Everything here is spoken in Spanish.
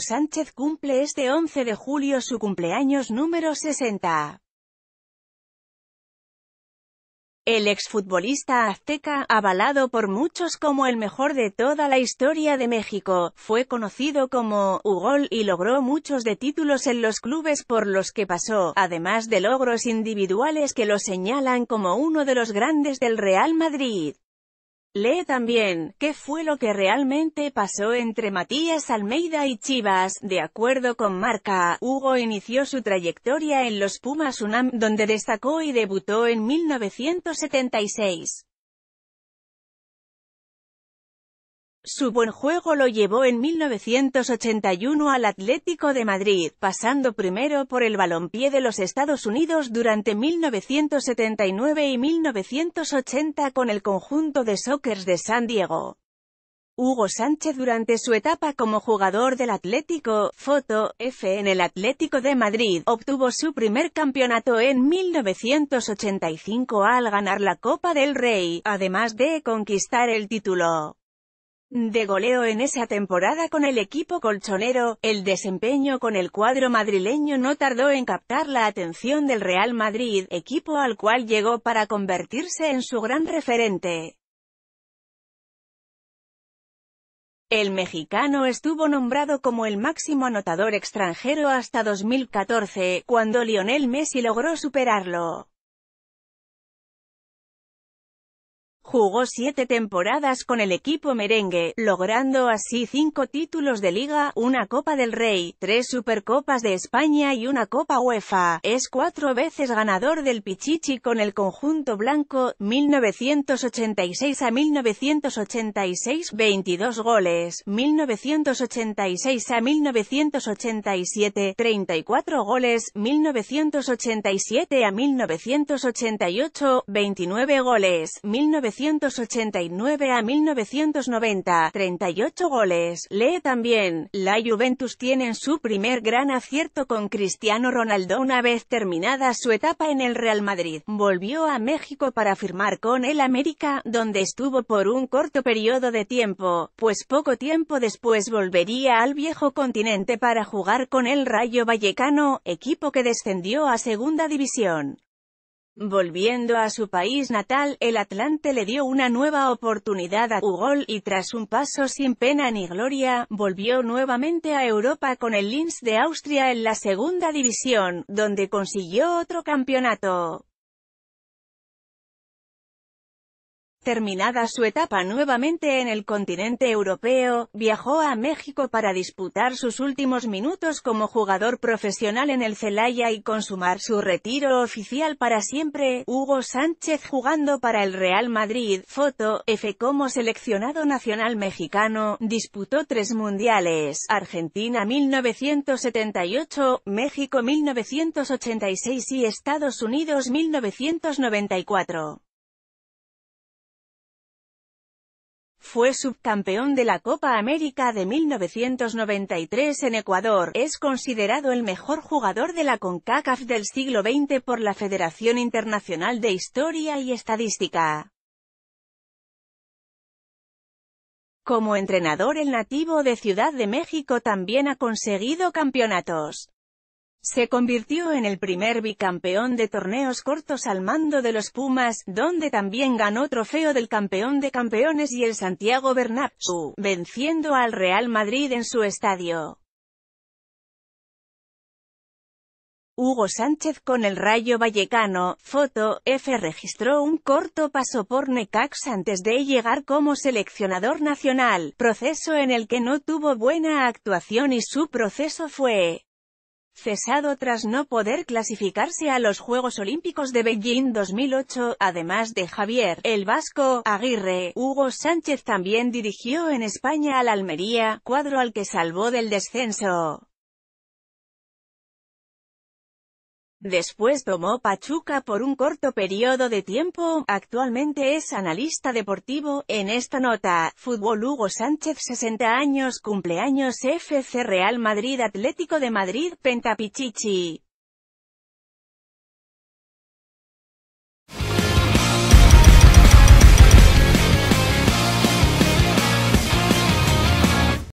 Sánchez cumple este 11 de julio su cumpleaños número 60. El exfutbolista azteca, avalado por muchos como el mejor de toda la historia de México, fue conocido como Ugol y logró muchos de títulos en los clubes por los que pasó, además de logros individuales que lo señalan como uno de los grandes del Real Madrid. Lee también, ¿qué fue lo que realmente pasó entre Matías Almeida y Chivas? De acuerdo con Marca, Hugo inició su trayectoria en los Pumas UNAM, donde destacó y debutó en 1976. Su buen juego lo llevó en 1981 al Atlético de Madrid, pasando primero por el balonpié de los Estados Unidos durante 1979 y 1980 con el conjunto de Sockers de San Diego. Hugo Sánchez durante su etapa como jugador del Atlético, foto, F en el Atlético de Madrid, obtuvo su primer campeonato en 1985 al ganar la Copa del Rey, además de conquistar el título de goleo en esa temporada con el equipo colchonero, el desempeño con el cuadro madrileño no tardó en captar la atención del Real Madrid, equipo al cual llegó para convertirse en su gran referente. El mexicano estuvo nombrado como el máximo anotador extranjero hasta 2014, cuando Lionel Messi logró superarlo. Jugó siete temporadas con el equipo merengue, logrando así cinco títulos de Liga, una Copa del Rey, tres Supercopas de España y una Copa UEFA. Es cuatro veces ganador del Pichichi con el conjunto blanco, 1986 a 1986, 22 goles, 1986 a 1987, 34 goles, 1987 a 1988, 29 goles, 19 1989 a 1990, 38 goles. Lee también, la Juventus tiene su primer gran acierto con Cristiano Ronaldo una vez terminada su etapa en el Real Madrid. Volvió a México para firmar con el América, donde estuvo por un corto periodo de tiempo, pues poco tiempo después volvería al viejo continente para jugar con el Rayo Vallecano, equipo que descendió a segunda división. Volviendo a su país natal, el Atlante le dio una nueva oportunidad a Ugol y tras un paso sin pena ni gloria, volvió nuevamente a Europa con el Linz de Austria en la segunda división, donde consiguió otro campeonato. Terminada su etapa nuevamente en el continente europeo, viajó a México para disputar sus últimos minutos como jugador profesional en el Celaya y consumar su retiro oficial para siempre. Hugo Sánchez jugando para el Real Madrid, foto, F como seleccionado nacional mexicano, disputó tres mundiales, Argentina 1978, México 1986 y Estados Unidos 1994. fue subcampeón de la Copa América de 1993 en Ecuador, es considerado el mejor jugador de la CONCACAF del siglo XX por la Federación Internacional de Historia y Estadística. Como entrenador el nativo de Ciudad de México también ha conseguido campeonatos. Se convirtió en el primer bicampeón de torneos cortos al mando de los Pumas, donde también ganó trofeo del campeón de campeones y el Santiago Bernabéu, venciendo al Real Madrid en su estadio. Hugo Sánchez con el Rayo Vallecano, foto, F registró un corto paso por Necax antes de llegar como seleccionador nacional, proceso en el que no tuvo buena actuación y su proceso fue cesado tras no poder clasificarse a los Juegos Olímpicos de Beijing 2008, además de Javier, el Vasco, Aguirre, Hugo Sánchez también dirigió en España al Almería, cuadro al que salvó del descenso. Después tomó Pachuca por un corto periodo de tiempo, actualmente es analista deportivo. En esta nota, Fútbol Hugo Sánchez 60 años, cumpleaños FC Real Madrid Atlético de Madrid, Pentapichichi.